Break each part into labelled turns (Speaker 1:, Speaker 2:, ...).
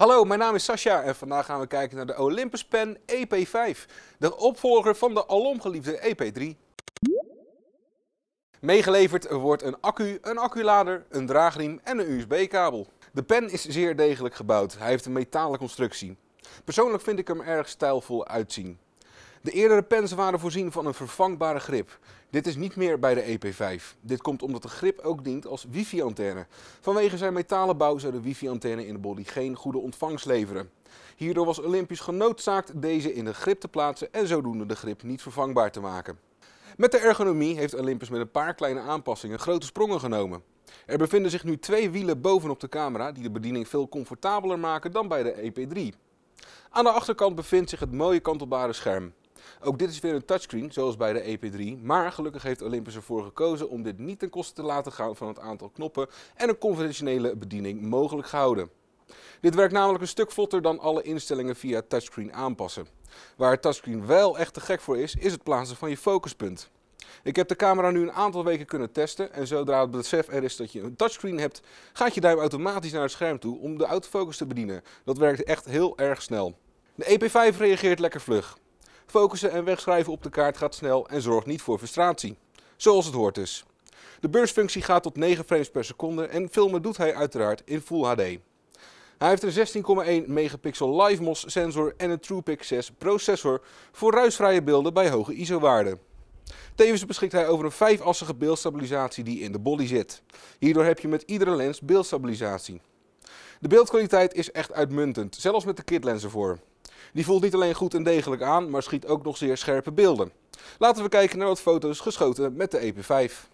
Speaker 1: Hallo, mijn naam is Sascha en vandaag gaan we kijken naar de Olympus Pen EP5, de opvolger van de alomgeliefde EP3. Meegeleverd wordt een accu, een acculader, een draagriem en een USB-kabel. De pen is zeer degelijk gebouwd, hij heeft een metalen constructie. Persoonlijk vind ik hem erg stijlvol uitzien. De eerdere pens waren voorzien van een vervangbare grip. Dit is niet meer bij de EP5. Dit komt omdat de grip ook dient als wifi-antenne. Vanwege zijn metalen bouw zou de wifi-antenne in de body geen goede ontvangst leveren. Hierdoor was Olympus genoodzaakt deze in de grip te plaatsen en zodoende de grip niet vervangbaar te maken. Met de ergonomie heeft Olympus met een paar kleine aanpassingen grote sprongen genomen. Er bevinden zich nu twee wielen bovenop de camera die de bediening veel comfortabeler maken dan bij de EP3. Aan de achterkant bevindt zich het mooie kantelbare scherm. Ook dit is weer een touchscreen, zoals bij de EP3, maar gelukkig heeft Olympus ervoor gekozen om dit niet ten koste te laten gaan van het aantal knoppen en een conventionele bediening mogelijk gehouden. Dit werkt namelijk een stuk vlotter dan alle instellingen via touchscreen aanpassen. Waar het touchscreen wel echt te gek voor is, is het plaatsen van je focuspunt. Ik heb de camera nu een aantal weken kunnen testen en zodra het besef er is dat je een touchscreen hebt, gaat je duim automatisch naar het scherm toe om de autofocus te bedienen. Dat werkt echt heel erg snel. De EP5 reageert lekker vlug. Focussen en wegschrijven op de kaart gaat snel en zorgt niet voor frustratie. Zoals het hoort dus. De beursfunctie gaat tot 9 frames per seconde en filmen doet hij uiteraard in Full HD. Hij heeft een 16,1 megapixel LiveMOS sensor en een TruePic 6 processor voor ruisvrije beelden bij hoge ISO-waarden. Tevens beschikt hij over een vijfassige beeldstabilisatie die in de body zit. Hierdoor heb je met iedere lens beeldstabilisatie. De beeldkwaliteit is echt uitmuntend, zelfs met de kitlens voor. Die voelt niet alleen goed en degelijk aan, maar schiet ook nog zeer scherpe beelden. Laten we kijken naar wat foto's geschoten met de EP5.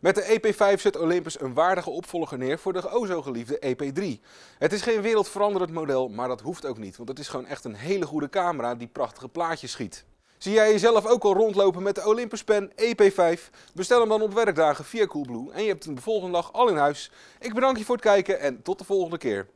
Speaker 1: Met de EP5 zet Olympus een waardige opvolger neer voor de o zo geliefde EP3. Het is geen wereldveranderend model, maar dat hoeft ook niet, want het is gewoon echt een hele goede camera die prachtige plaatjes schiet. Zie jij jezelf ook al rondlopen met de Olympus Pen EP5? Bestel hem dan op werkdagen via Coolblue en je hebt hem de volgende dag al in huis. Ik bedank je voor het kijken en tot de volgende keer.